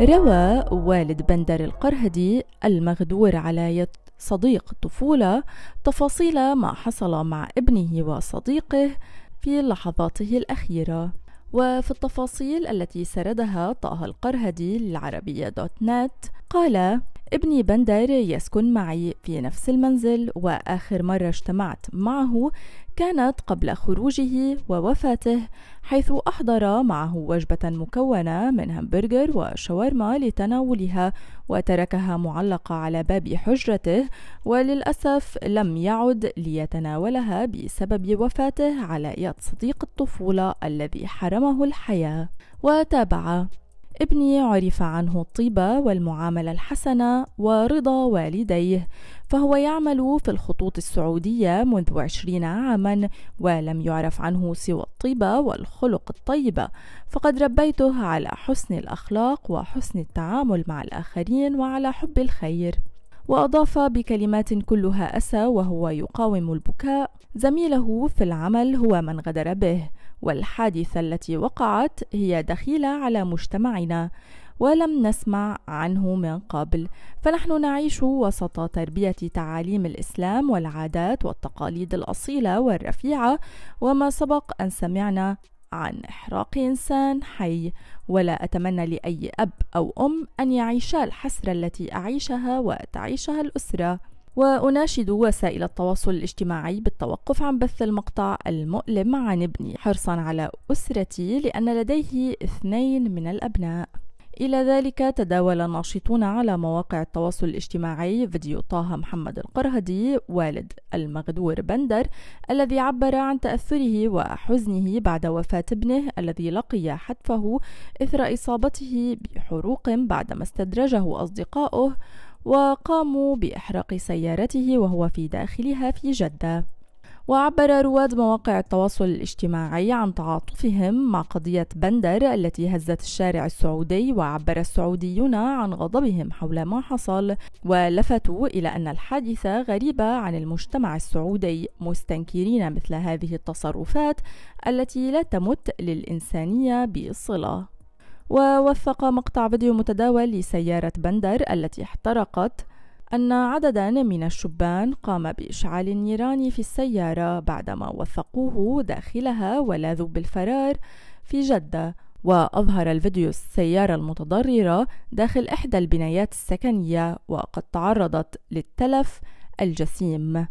روى والد بندر القرهدي المغدور على يد صديق الطفولة تفاصيل ما حصل مع ابنه وصديقه في لحظاته الأخيرة وفي التفاصيل التي سردها طه القرهدي للعربية دوت نت قال ابني بندر يسكن معي في نفس المنزل وآخر مرة اجتمعت معه كانت قبل خروجه ووفاته حيث أحضر معه وجبة مكونة من همبرجر وشاورما لتناولها وتركها معلقة على باب حجرته وللأسف لم يعد ليتناولها بسبب وفاته على يد صديق الطفولة الذي حرمه الحياة وتابع ابني عرف عنه الطيبة والمعاملة الحسنة ورضا والديه فهو يعمل في الخطوط السعودية منذ عشرين عاما ولم يعرف عنه سوى الطيبة والخلق الطيبة فقد ربيته على حسن الأخلاق وحسن التعامل مع الآخرين وعلى حب الخير وأضاف بكلمات كلها أسى وهو يقاوم البكاء زميله في العمل هو من غدر به والحادثة التي وقعت هي دخيلة على مجتمعنا ولم نسمع عنه من قبل فنحن نعيش وسط تربيه تعاليم الاسلام والعادات والتقاليد الاصيله والرفيعه وما سبق ان سمعنا عن احراق انسان حي ولا اتمنى لاي اب او ام ان يعيشا الحسره التي اعيشها وتعيشها الاسره وأناشد وسائل التواصل الاجتماعي بالتوقف عن بث المقطع المؤلم عن ابني حرصا على أسرتي لأن لديه اثنين من الأبناء إلى ذلك تداول ناشطون على مواقع التواصل الاجتماعي فيديو طه محمد القرهدي والد المغدور بندر الذي عبر عن تأثره وحزنه بعد وفاة ابنه الذي لقي حتفه إثر إصابته بحروق بعدما استدرجه أصدقاؤه وقاموا بإحراق سيارته وهو في داخلها في جدة وعبر رواد مواقع التواصل الاجتماعي عن تعاطفهم مع قضية بندر التي هزت الشارع السعودي وعبر السعوديون عن غضبهم حول ما حصل ولفتوا إلى أن الحادثة غريبة عن المجتمع السعودي مستنكرين مثل هذه التصرفات التي لا تمت للإنسانية بصلة ووثق مقطع فيديو متداول لسيارة بندر التي احترقت أن عددا من الشبان قام بإشعال النيران في السيارة بعدما وثقوه داخلها ولاذوا بالفرار في جدة وأظهر الفيديو السيارة المتضررة داخل إحدى البنايات السكنية وقد تعرضت للتلف الجسيم